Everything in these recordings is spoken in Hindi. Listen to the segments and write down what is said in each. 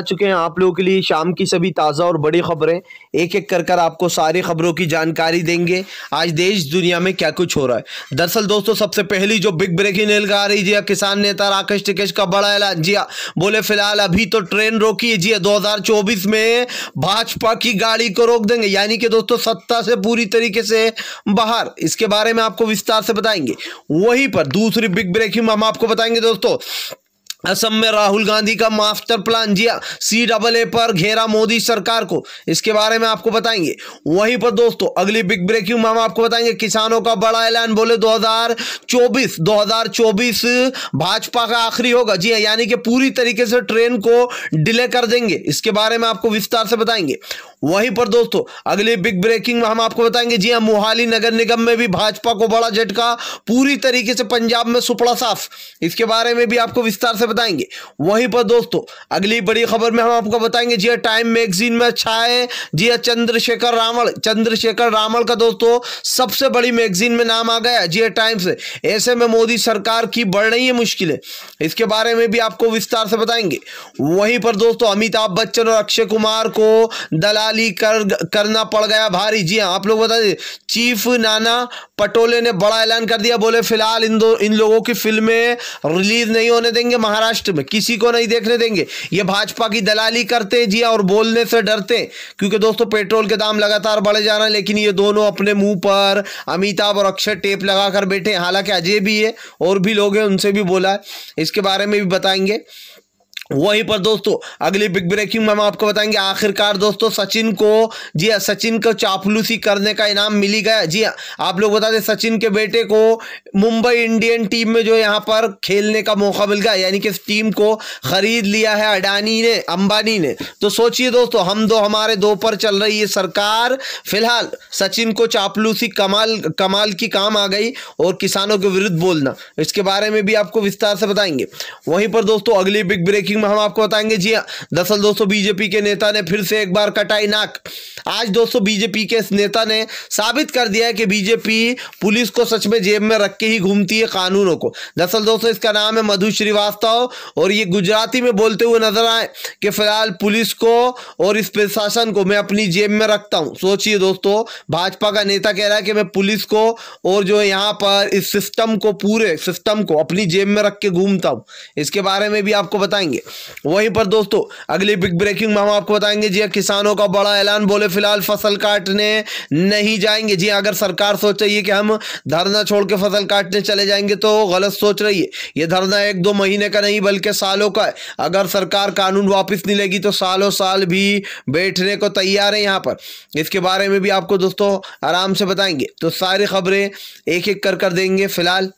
आ चुके हैं आप लोगों के लिए शाम की सभी ताज़ा और बड़ी खबरें एक एक कर कर आपको सारी खबरों की जानकारी देंगे आज देश दुनिया में क्या कुछ हो रहा है दरअसल दोस्तों सबसे पहली जो बिग ब्रेकिंग न्यूज आ रही जी किसान नेता राकेश टिकेश का बड़ा ऐलान जी बोले फिलहाल अभी तो ट्रेन रोकी है जी दो में भाजपा की गाड़ी को रोक देंगे यानी कि दोस्तों सत्ता से पूरी तरीके से बाहर इसके बारे में आपको विस्तार से बताएंगे वहीं पर दूसरी बिग ब्रेकिंग हम आपको बताएंगे दोस्तों असम में राहुल गांधी का मास्टर प्लान जिया सी डबल ए पर घेरा मोदी सरकार को इसके बारे में आपको बताएंगे वहीं पर दोस्तों अगली बिग ब्रेकिंग में हम आपको बताएंगे किसानों का बड़ा ऐलान बोले 2024 2024 भाजपा का आखिरी होगा जी हाँ, यानी कि पूरी तरीके से ट्रेन को डिले कर देंगे इसके बारे में आपको विस्तार से बताएंगे वहीं पर दोस्तों अगली बिग ब्रेकिंग में हम आपको बताएंगे जी हाँ मोहाली नगर निगम में भी भाजपा को बड़ा झटका पूरी तरीके से पंजाब में सुपड़ा साफ इसके बारे में भी आपको विस्तार से बताएंगे वहीं पर दोस्तों अगली बड़ी खबर में हम आपको बताएंगे जी टाइम हाँ, मैगजीन में अच्छा है जी हाँ, चंद्रशेखर रावण चंद्रशेखर रावण का दोस्तों सबसे बड़ी मैगजीन में नाम आ गया जी टाइम्स हाँ, ऐसे में मोदी सरकार की बढ़ रही है मुश्किलें इसके बारे में भी आपको विस्तार से बताएंगे वहीं पर दोस्तों अमिताभ बच्चन और अक्षय कुमार को दलाल खाली कर करना पड़ गया भारी जी हाँ आप लोग बता दें चीफ नाना पटोले ने बड़ा ऐलान कर दिया बोले फिलहाल इन दो इन लोगों की फिल्में रिलीज नहीं होने देंगे महाराष्ट्र में किसी को नहीं देखने देंगे ये भाजपा की दलाली करते हैं जी हाँ, और बोलने से डरते हैं क्योंकि दोस्तों पेट्रोल के दाम लगातार बढ़े जा रहे हैं लेकिन ये दोनों अपने मुंह पर अमिताभ और अक्षर टेप लगा कर बैठे हालांकि अजय भी है और भी लोग हैं उनसे भी बोला है इसके बारे में भी बताएंगे वहीं पर दोस्तों अगली बिग ब्रेकिंग में हम आपको बताएंगे आखिरकार दोस्तों सचिन को जी हाँ, सचिन को चापलूसी करने का इनाम मिली गया जी हाँ, आप लोग बता दें सचिन के बेटे को मुंबई इंडियन टीम में जो यहाँ पर खेलने का मौका मिल गया यानी कि इस टीम को खरीद लिया है अडानी ने अंबानी ने तो सोचिए दोस्तों हम दो हमारे दो पर चल रही है सरकार फिलहाल सचिन को चापलूसी कमाल कमाल की काम आ गई और किसानों के विरुद्ध बोलना इसके बारे में भी आपको विस्तार से बताएंगे वहीं पर दोस्तों अगली बिग ब्रेकिंग ब्रीफिंग में हम आपको बताएंगे जी हाँ। दरअसल दोस्तों बीजेपी के नेता ने फिर से एक बार कटाई नाक आज दोस्तों बीजेपी के नेता ने साबित कर दिया है कि बीजेपी पुलिस को सच में जेब में रख के ही घूमती है कानूनों को दरअसल दोस्तों इसका नाम है मधु श्रीवास्तव और ये गुजराती में बोलते हुए नजर आए कि फिलहाल पुलिस को और इस प्रशासन को मैं अपनी जेब में रखता हूँ सोचिए दोस्तों भाजपा का नेता कह रहा है कि मैं पुलिस को और जो यहाँ पर इस सिस्टम को पूरे सिस्टम को अपनी जेब में रख के घूमता हूँ इसके बारे में भी आपको बताएंगे वहीं पर दोस्तों अगली बिग ब्रेकिंग में हम आपको बताएंगे जी हाँ, किसानों का बड़ा ऐलान बोले फिलहाल फसल काटने नहीं जाएंगे जी हाँ, अगर सरकार सोच रही है कि हम धरना छोड़ के फसल काटने चले जाएंगे तो गलत सोच रही है ये धरना एक दो महीने का नहीं बल्कि सालों का है अगर सरकार कानून वापस नहीं लेगी तो सालों साल भी बैठने को तैयार है यहाँ पर इसके बारे में भी आपको दोस्तों आराम से बताएंगे तो सारी खबरें एक एक कर कर देंगे फिलहाल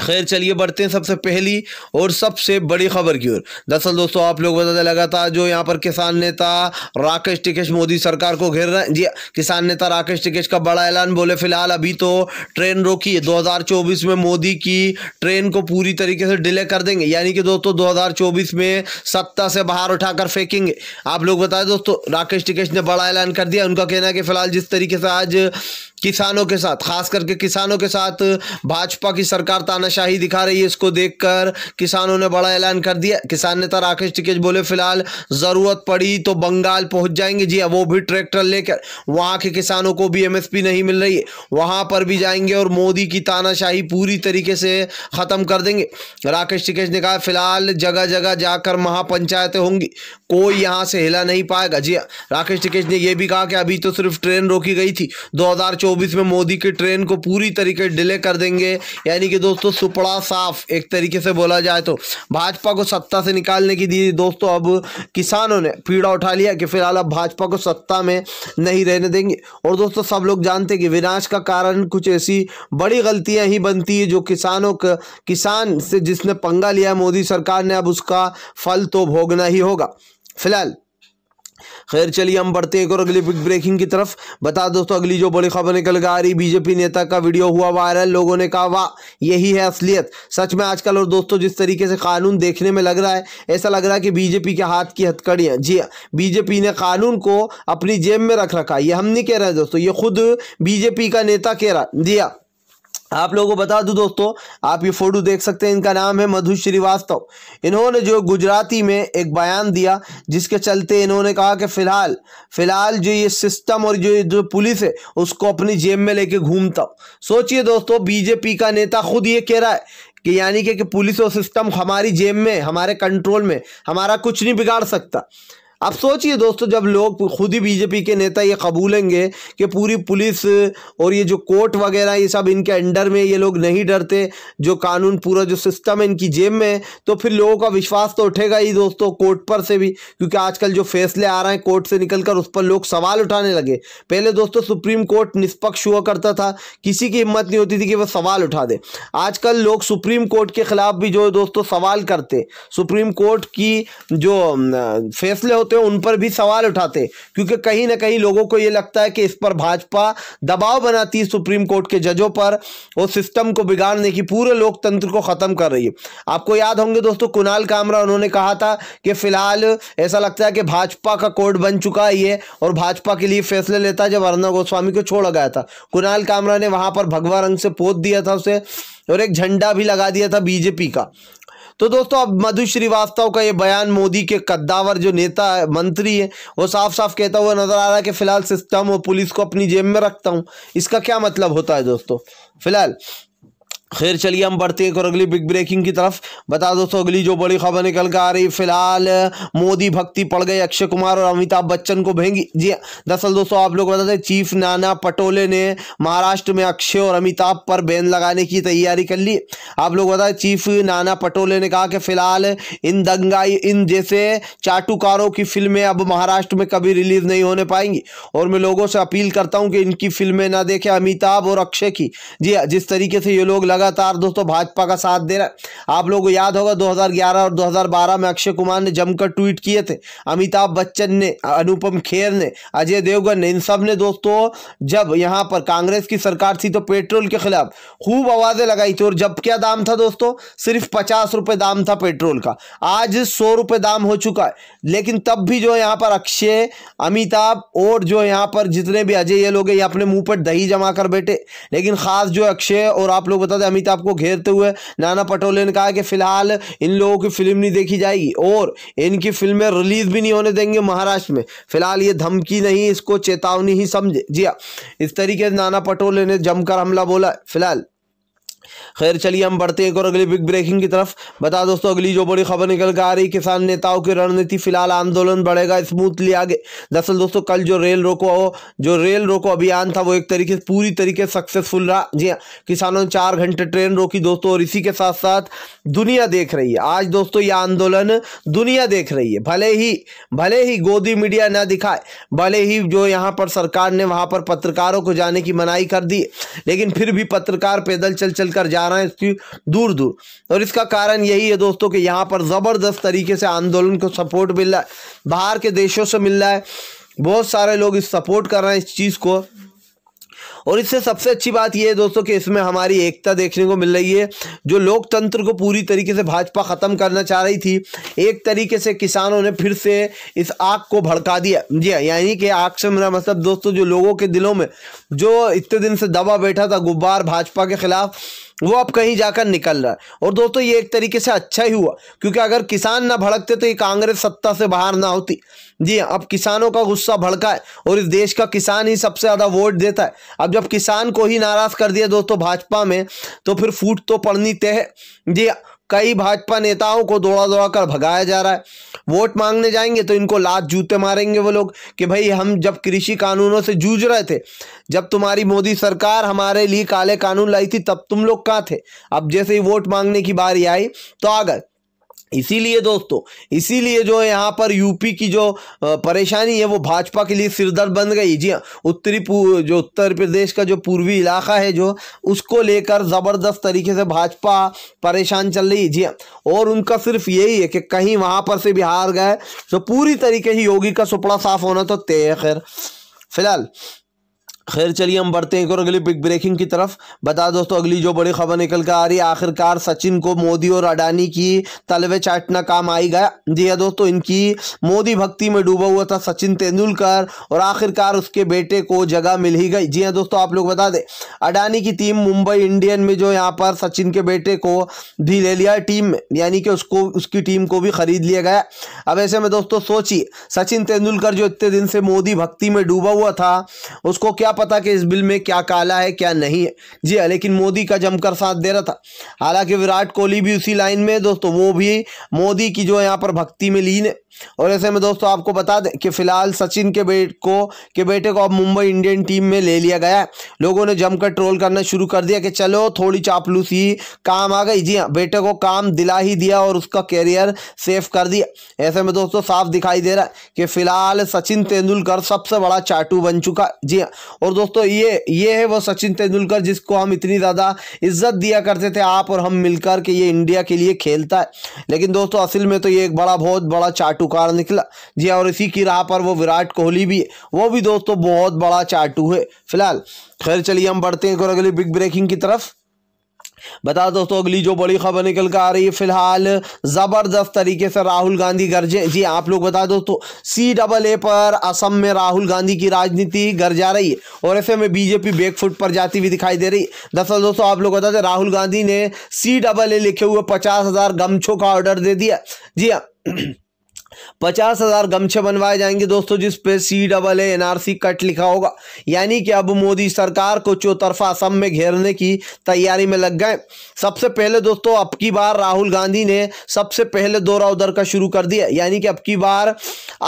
खैर चलिए बढ़ते हैं सबसे पहली और सबसे बड़ी खबर की ओर दरअसल दोस्तों आप लोग बताते लगातार जो यहाँ पर किसान नेता राकेश टिकेश मोदी सरकार को घेर रहे हैं जी किसान नेता राकेश टिकेश का बड़ा ऐलान बोले फिलहाल अभी तो ट्रेन रोकी है 2024 में मोदी की ट्रेन को पूरी तरीके से डिले कर देंगे यानी कि दोस्तों दो में सत्ता से बाहर उठाकर फेंकेंगे आप लोग बताए दोस्तों राकेश टिकेश ने बड़ा ऐलान कर दिया उनका कहना है कि फिलहाल जिस तरीके से आज किसानों के साथ खास करके किसानों के साथ भाजपा की सरकार ताना तानाशाही दिखा रही है इसको देखकर किसानों ने बड़ा ऐलान कर दिया किसान नेता राकेश टिकेज बोले फिलहाल ज़रूरत पड़ी तो बंगाल पहुंच जाएंगे जी वो भी ट्रैक्टर लेकर वहां के किसानों को भी एमएसपी नहीं मिल रही है वहाँ पर भी जाएंगे और मोदी की तानाशाही पूरी तरीके से ख़त्म कर देंगे राकेश टिकेश ने कहा फिलहाल जगह जगह जाकर महापंचायतें होंगी कोई यहां से हिला नहीं पाएगा जी राकेश टिकेश ने यह भी कहा कि अभी तो सिर्फ ट्रेन रोकी गई थी दो में मोदी की ट्रेन को पूरी तरीके डिले कर देंगे यानी कि दोस्तों सुपड़ा साफ एक तरीके से बोला जाए तो भाजपा को सत्ता से निकालने की दी दोस्तों अब किसानों ने पीड़ा उठा लिया कि फिलहाल अब भाजपा को सत्ता में नहीं रहने देंगे और दोस्तों सब लोग जानते कि विनाश का कारण कुछ ऐसी बड़ी गलतियाँ ही बनती है जो किसानों का किसान से जिसने पंगा लिया मोदी सरकार ने अब उसका फल तो भोगना ही होगा फिलहाल खैर चलिए हम बढ़ते हैं एक और अगली बिग ब्रेकिंग की तरफ बता दोस्तों अगली जो बड़ी खबर निकल के आ रही बीजेपी नेता का वीडियो हुआ वायरल लोगों ने कहा वाह यही है असलियत सच में आजकल और दोस्तों जिस तरीके से कानून देखने में लग रहा है ऐसा लग रहा है कि बीजेपी के हाथ की हथकड़ियाँ जी बीजेपी हाँ, ने कानून को अपनी जेब में रख रखा ये हम नहीं कह रहे दोस्तों ये खुद बीजेपी का नेता कह रहा जी हाँ, आप लोगों को बता दूं दोस्तों आप ये फोटो देख सकते हैं इनका नाम है मधु श्रीवास्तव इन्होंने जो गुजराती में एक बयान दिया जिसके चलते इन्होंने कहा कि फ़िलहाल फ़िलहाल जो ये सिस्टम और जो जो पुलिस है उसको अपनी जेब में लेके घूमता हूँ सोचिए दोस्तों बीजेपी का नेता खुद ये कह रहा है कि यानी कि, कि पुलिस और सिस्टम हमारी जेब में हमारे कंट्रोल में हमारा कुछ नहीं बिगाड़ सकता अब सोचिए दोस्तों जब लोग खुद ही बीजेपी के नेता ये कबूलेंगे कि पूरी पुलिस और ये जो कोर्ट वगैरह ये सब इनके अंडर में ये लोग नहीं डरते जो कानून पूरा जो सिस्टम है इनकी जेब में है तो फिर लोगों का विश्वास तो उठेगा ही दोस्तों कोर्ट पर से भी क्योंकि आजकल जो फैसले आ रहे हैं कोर्ट से निकल कर उस पर लोग सवाल उठाने लगे पहले दोस्तों सुप्रीम कोर्ट निष्पक्ष हुआ करता था किसी की हिम्मत नहीं होती थी कि वह सवाल उठा दे आजकल लोग सुप्रीम कोर्ट के खिलाफ भी जो दोस्तों सवाल करते सुप्रीम कोर्ट की जो फैसले होते होते हैं उन पर भी सवाल उठाते क्योंकि कहीं ना कहीं लोगों को ये लगता है कि इस पर भाजपा दबाव बनाती है सुप्रीम कोर्ट के जजों पर और सिस्टम को बिगाड़ने की पूरे लोकतंत्र को ख़त्म कर रही है आपको याद होंगे दोस्तों कुणाल कामरा उन्होंने कहा था कि फिलहाल ऐसा लगता है कि भाजपा का कोर्ट बन चुका है और भाजपा के लिए फैसले लेता जब अर्णव गोस्वामी को छोड़ा गया था कुणाल कामरा ने वहाँ पर भगवा रंग से पोत दिया था उसे और एक झंडा भी लगा दिया था बीजेपी का तो दोस्तों अब मधु श्रीवास्तव का ये बयान मोदी के कद्दावर जो नेता है मंत्री है वो साफ साफ कहता हुआ नजर आ रहा है कि फिलहाल सिस्टम और पुलिस को अपनी जेब में रखता हूँ इसका क्या मतलब होता है दोस्तों फिलहाल खैर चलिए हम बढ़ते हैं और अगली बिग ब्रेकिंग की तरफ बता दोस्तों अगली जो बड़ी खबर निकल कर आ रही फिलहाल मोदी भक्ति पड़ गए अक्षय कुमार और अमिताभ बच्चन को भेंगी जी दरअसल दोस्तों आप लोग बताते चीफ नाना पटोले ने महाराष्ट्र में अक्षय और अमिताभ पर बैन लगाने की तैयारी कर ली आप लोग बताए चीफ नाना पटोले ने कहा कि फिलहाल इन दंगाई इन जैसे चाटुकारों की फिल्में अब महाराष्ट्र में कभी रिलीज नहीं होने पाएंगी और मैं लोगों से अपील करता हूँ कि इनकी फिल्में ना देखें अमिताभ और अक्षय की जी जिस तरीके से ये लोग लगातार दोस्तों भाजपा का साथ दे रहा है आप लोगों को याद होगा 2011 और 2012 में अक्षय कुमार ने जमकर ट्वीट किए थे अमिताभ बच्चन ने अनुपम खेर ने अजय देवगन ने इन सब ने दोस्तों जब यहाँ पर कांग्रेस की सरकार थी तो पेट्रोल के खिलाफ खूब आवाज़ें लगाई थी और जब क्या दाम था दोस्तों सिर्फ पचास रुपये दाम था पेट्रोल का आज सौ रुपये दाम हो चुका है लेकिन तब भी जो यहाँ पर अक्षय अमिताभ और जो यहाँ पर जितने भी अजय ये लोग अपने मुंह पर दही जमा कर बैठे लेकिन खास जो अक्षय और आप लोग बता दें अमिताभ को घेरते हुए नाना पटोले ने कहा कि फिलहाल इन लोगों की फिल्म नहीं देखी जाएगी और इनकी फिल्में रिलीज भी नहीं होने देंगे महाराष्ट्र में फिलहाल ये धमकी नहीं इसको चेतावनी ही समझे जी हाँ, इस तरीके से नाना पटोले ने जमकर हमला बोला फिलहाल खैर चलिए हम बढ़ते हैं और अगली बिग ब्रेकिंग की तरफ बता दोस्तों अगली जो बड़ी खबर निकल कर आ रही किसान नेताओं की रणनीति फिलहाल आंदोलन बढ़ेगा स्मूथली आगे दरअसल दोस्तों कल जो रेल रोको जो रेल रोको अभियान था वो एक तरीके से पूरी तरीके से सक्सेसफुल रहा जी हाँ किसानों ने चार घंटे ट्रेन रोकी दोस्तों और इसी के साथ साथ दुनिया देख रही है आज दोस्तों यह आंदोलन दुनिया देख रही है भले ही भले ही गोदी मीडिया ना दिखाए भले ही जो यहाँ पर सरकार ने वहाँ पर पत्रकारों को जाने की मनाही कर दी लेकिन फिर भी पत्रकार पैदल चल चल निकल कर जा रहे हैं इसकी दूर दूर और इसका कारण यही है दोस्तों कि यहाँ पर ज़बरदस्त तरीके से आंदोलन को सपोर्ट मिल रहा है बाहर के देशों से मिल रहा है बहुत सारे लोग इस सपोर्ट कर रहे हैं इस चीज़ को और इससे सबसे अच्छी बात यह है दोस्तों कि इसमें हमारी एकता देखने को मिल रही है जो लोकतंत्र को पूरी तरीके से भाजपा ख़त्म करना चाह रही थी एक तरीके से किसानों ने फिर से इस आग को भड़का दिया जी हाँ, यानी कि आग से मेरा मतलब दोस्तों जो लोगों के दिलों में जो इतने दिन से दबा बैठा था गुब्बार भाजपा के ख़िलाफ़ वो अब कहीं जाकर निकल रहा है और दोस्तों ये एक तरीके से अच्छा ही हुआ क्योंकि अगर किसान ना भड़कते तो ये कांग्रेस सत्ता से बाहर ना होती जी अब किसानों का गुस्सा भड़का है और इस देश का किसान ही सबसे ज़्यादा वोट देता है अब जब किसान को ही नाराज़ कर दिया दोस्तों भाजपा में तो फिर फूट तो पड़नी तय है जी कई भाजपा नेताओं को दौड़ा दौड़ा कर भगाया जा रहा है वोट मांगने जाएंगे तो इनको लात जूते मारेंगे वो लोग कि भाई हम जब कृषि कानूनों से जूझ रहे थे जब तुम्हारी मोदी सरकार हमारे लिए काले कानून लाई थी तब तुम लोग कहाँ थे अब जैसे ही वोट मांगने की बारी आई तो आ गए इसीलिए दोस्तों इसीलिए जो यहाँ पर यूपी की जो परेशानी है वो भाजपा के लिए सिरदर्द बन गई जी हाँ, उत्तरी जो उत्तर प्रदेश का जो पूर्वी इलाका है जो उसको लेकर ज़बरदस्त तरीके से भाजपा परेशान चल रही है जी हाँ, और उनका सिर्फ यही है कि कहीं वहाँ पर से बिहार गए तो पूरी तरीके से योगी का सुपड़ा साफ होना तो तय है खैर फिलहाल खैर चलिए हम बढ़ते हैं एक और अगली बिग ब्रेकिंग की तरफ बता दोस्तों अगली जो बड़ी खबर निकल कर आ रही है आखिरकार सचिन को मोदी और अडानी की तलवे चाटना काम आई गया जी हाँ दोस्तों इनकी मोदी भक्ति में डूबा हुआ था सचिन तेंदुलकर और आखिरकार उसके बेटे को जगह मिल ही गई जी हाँ दोस्तों आप लोग बता दें अडानी की टीम मुंबई इंडियन में जो यहाँ पर सचिन के बेटे को भी ले लिया टीम में यानी कि उसको उसकी टीम को भी खरीद लिया गया अब ऐसे में दोस्तों सोचिए सचिन तेंदुलकर जो इतने दिन से मोदी भक्ति में डूबा हुआ था उसको क्या पता कि इस बिल में क्या काला है क्या नहीं है जी हाँ लेकिन मोदी का जमकर साथ दे रहा था हालांकि विराट कोहली भी उसी लाइन में दोस्तों वो भी मोदी की जो यहाँ पर भक्ति में लीन है और ऐसे में दोस्तों आपको बता दें कि फिलहाल सचिन के बेट को के बेटे को अब मुंबई इंडियन टीम में ले लिया गया है लोगों ने जमकर ट्रोल करना शुरू कर दिया कि चलो थोड़ी चापलूसी काम आ गई जी हाँ बेटे को काम दिला ही दिया और उसका कैरियर सेफ कर दिया ऐसे में दोस्तों साफ दिखाई दे रहा है कि फिलहाल सचिन तेंदुलकर सबसे बड़ा चाटू बन चुका जी हाँ और दोस्तों ये ये है वो सचिन तेंदुलकर जिसको हम इतनी ज़्यादा इज्जत दिया करते थे आप और हम मिलकर के ये इंडिया के लिए खेलता है लेकिन दोस्तों असल में तो ये एक बड़ा बहुत बड़ा चाटू दुकान निकला जी हाँ, और इसी की राह पर वो विराट कोहली भी है वो भी दोस्तों बहुत बड़ा चाटू है फिलहाल खैर चलिए हम बढ़ते हैं अगली बिग ब्रेकिंग की तरफ बता दोस्तों अगली जो बड़ी खबर निकल कर आ रही है फिलहाल ज़बरदस्त तरीके से राहुल गांधी गरजे जी आप लोग बता दोस्तों सी डबल ए पर असम में राहुल गांधी की राजनीति गरजा रही है और ऐसे में बीजेपी बैकफुट पर जाती हुई दिखाई दे रही है दरअसल दोस्तों आप लोग बता दें राहुल गांधी ने सी डबल ए लिखे हुए पचास हज़ार गमछों का ऑर्डर दे दिया जी हाँ पचास हजार गमछे बनवाए जाएंगे दोस्तों जिस पे C double A NRC cut लिखा होगा यानी कि अब मोदी सरकार को चौतरफा असम में घेरने की तैयारी में लग गए सबसे पहले दोस्तों अब की बार राहुल गांधी ने सबसे पहले दौरा उधर का शुरू कर दिया यानी कि अब की बार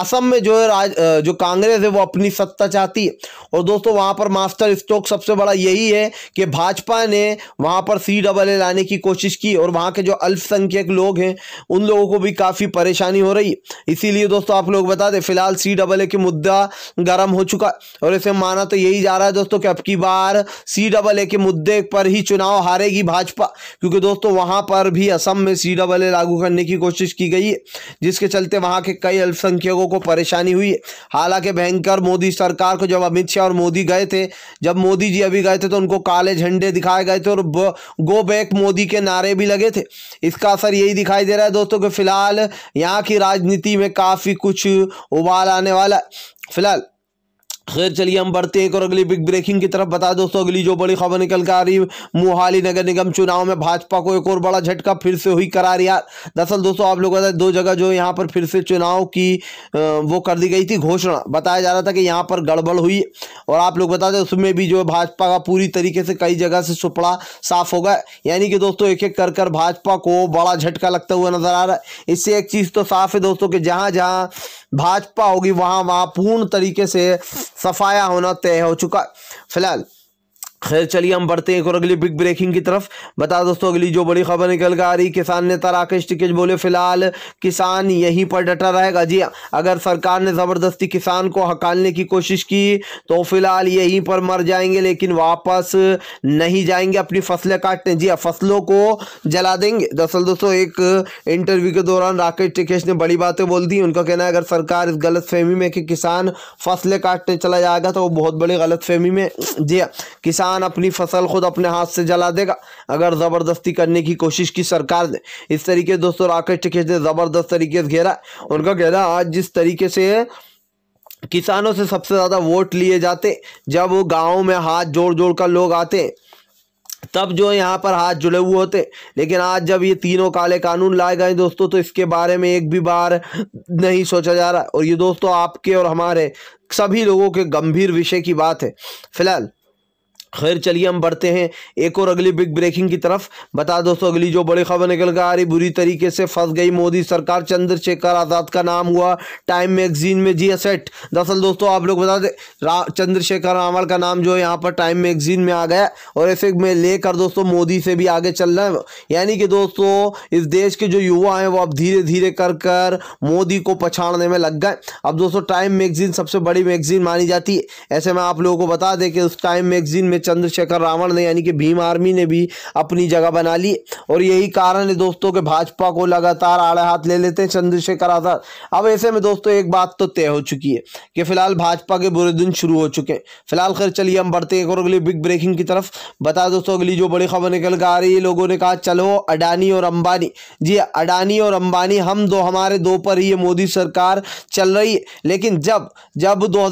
असम में जो राज जो कांग्रेस है वो अपनी सत्ता चाहती है और दोस्तों वहाँ पर मास्टर स्ट्रोक सबसे बड़ा यही है कि भाजपा ने वहाँ पर सी डबल ए लाने की कोशिश की और वहाँ के जो अल्पसंख्यक लोग हैं उन लोगों को भी काफ़ी परेशानी हो रही है इसीलिए दोस्तों आप लोग बता दें फिलहाल सी डबल ए की मुद्दा गर्म हो चुका और इसे माना तो यही जा रहा है दोस्तों कि अब की बार सी डबल ए के मुद्दे पर ही चुनाव हारेगी भाजपा क्योंकि दोस्तों वहां पर भी असम में सी डबल ए लागू करने की कोशिश की गई है जिसके चलते वहां के कई अल्पसंख्यकों को परेशानी हुई है हालांकि भयंकर मोदी सरकार को जब अमित शाह और मोदी गए थे जब मोदी जी अभी गए थे तो उनको काले झंडे दिखाए गए थे और गो बैक मोदी के नारे भी लगे थे इसका असर यही दिखाई दे रहा है दोस्तों कि फिलहाल यहाँ की राजनीति स्थिति में काफ़ी कुछ उबाल आने वाला फिलहाल खैर चलिए हम बढ़ते हैं एक और अगली बिग ब्रेकिंग की तरफ बता दोस्तों अगली जो बड़ी खबर निकल कर आ रही मोहाली नगर निगम चुनाव में भाजपा को एक और बड़ा झटका फिर से हुई करार यार दरअसल दोस्तों आप लोग बताए दो जगह जो यहाँ पर फिर से चुनाव की वो कर दी गई थी घोषणा बताया जा रहा था कि यहाँ पर गड़बड़ हुई और आप लोग बता दें उसमें भी जो भाजपा का पूरी तरीके से कई जगह से सुपड़ा साफ होगा यानी कि दोस्तों एक एक कर कर भाजपा को बड़ा झटका लगता हुआ नजर आ रहा है इससे एक चीज़ तो साफ है दोस्तों कि जहाँ जहाँ भाजपा होगी वहां वहां पूर्ण तरीके से सफाया होना तय हो चुका फिलहाल खैर चलिए हम बढ़ते हैं और अगली बिग ब्रेकिंग की तरफ बता दोस्तों अगली जो बड़ी खबर निकल कर आ रही किसान नेता राकेश टिकेज बोले फिलहाल किसान यहीं पर डटा रहेगा जी हाँ, अगर सरकार ने ज़बरदस्ती किसान को हकालने की कोशिश की तो फिलहाल यहीं पर मर जाएंगे लेकिन वापस नहीं जाएंगे अपनी फसलें काटने जी हाँ, फसलों को जला देंगे दरअसल दोस्तों एक इंटरव्यू के दौरान राकेश टिकेश ने बड़ी बातें बोल दी उनका कहना है अगर सरकार इस गलत फहमी में कि किसान फसलें काटने चला जाएगा तो वो बहुत बड़ी गलत फहमी में जी हाँ, किसान किसान अपनी फसल खुद अपने हाथ से जला देगा अगर ज़बरदस्ती करने की कोशिश की सरकार ने इस तरीके दोस्तों राकेश टिकेश ने ज़बरदस्त तरीके से घेरा उनका घेरा आज जिस तरीके से किसानों से सबसे ज़्यादा वोट लिए जाते जब वो गाँव में हाथ जोड़ जोड़ कर लोग आते तब जो यहाँ पर हाथ जुड़े हुए होते लेकिन आज जब ये तीनों काले कानून लाए गए दोस्तों तो इसके बारे में एक भी बार नहीं सोचा जा रहा और ये दोस्तों आपके और हमारे सभी लोगों के गंभीर विषय की बात है फिलहाल खैर चलिए हम बढ़ते हैं एक और अगली बिग ब्रेकिंग की तरफ बता दोस्तों अगली जो बड़ी खबर निकल कर आ रही बुरी तरीके से फंस गई मोदी सरकार चंद्रशेखर आज़ाद का नाम हुआ टाइम मैगजीन में जी असेट दरअसल दोस्तों आप लोग बता दें चंद्रशेखर रावल का नाम जो है यहाँ पर टाइम मैगजीन में आ गया और ऐसे में लेकर दोस्तों मोदी से भी आगे चलना है यानी कि दोस्तों इस देश के जो युवा हैं वो अब धीरे धीरे कर कर मोदी को पछाड़ने में लग गए अब दोस्तों टाइम मैगजीन सबसे बड़ी मैगजीन मानी जाती है ऐसे में आप लोगों को बता दें कि उस टाइम मैगजीन में चंद्रशेखर रावण ने यानी कि भीम आर्मी ने भी अपनी जगह बना ली और यही कारण है दोस्तों कि भाजपा को लगातार आड़े हाथ ले लेते हैं चंद्रशेखर आजाद अब ऐसे में दोस्तों एक बात तो तय हो चुकी है कि फिलहाल भाजपा के बुरे दिन शुरू हो चुके हैं फिलहाल खैर चलिए हम बढ़ते हैं एक और अगली बिग ब्रेकिंग की तरफ बता दोस्तों अगली जो बड़ी खबर निकल कर आ रही है लोगों ने कहा चलो अडानी और अंबानी जी अडानी और अंबानी हम दो हमारे दो पर ही मोदी सरकार चल रही है लेकिन जब जब दो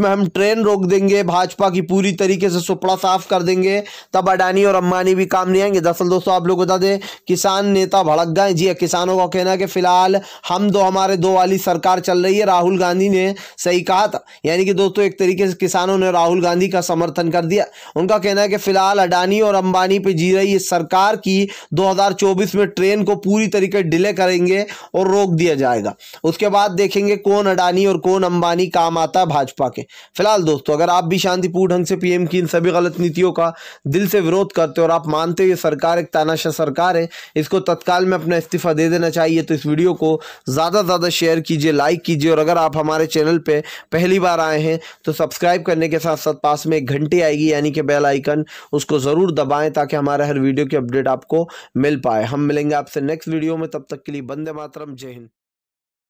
में हम ट्रेन रोक देंगे भाजपा की पूरी तरीके से चोपड़ा साफ कर देंगे तब अडानी और अम्बानी भी काम नहीं आएंगे दरअसल दोस्तों आप लोग बता दें किसान नेता भड़क गए जी हाँ, किसानों का कहना है कि फिलहाल हम दो हमारे दो वाली सरकार चल रही है राहुल गांधी ने सही कहा था यानी कि दोस्तों एक तरीके से किसानों ने राहुल गांधी का समर्थन कर दिया उनका कहना है कि फिलहाल अडानी और अंबानी पर जी रही सरकार की 2024 में ट्रेन को पूरी तरीके डिले करेंगे और रोक दिया जाएगा उसके बाद देखेंगे कौन अडानी और कौन अंबानी काम आता है भाजपा के फिलहाल दोस्तों अगर आप भी शांतिपूर्ण ढंग से पीएम की इन सभी भी गलत नीतियों का दिल से विरोध करते हो और आप मानते हो ये सरकार एक तानाशाह सरकार है इसको तत्काल में अपना इस्तीफ़ा दे देना चाहिए तो इस वीडियो को ज़्यादा से ज़्यादा शेयर कीजिए लाइक कीजिए और अगर आप हमारे चैनल पर पहली बार आए हैं तो सब्सक्राइब करने के साथ साथ पास में एक घंटी आएगी यानी कि बेल आइकन उसको ज़रूर दबाएँ ताकि हमारे हर वीडियो की अपडेट आपको मिल पाए हम मिलेंगे आपसे नेक्स्ट वीडियो में तब तक के लिए बंदे मातरम जय हिंद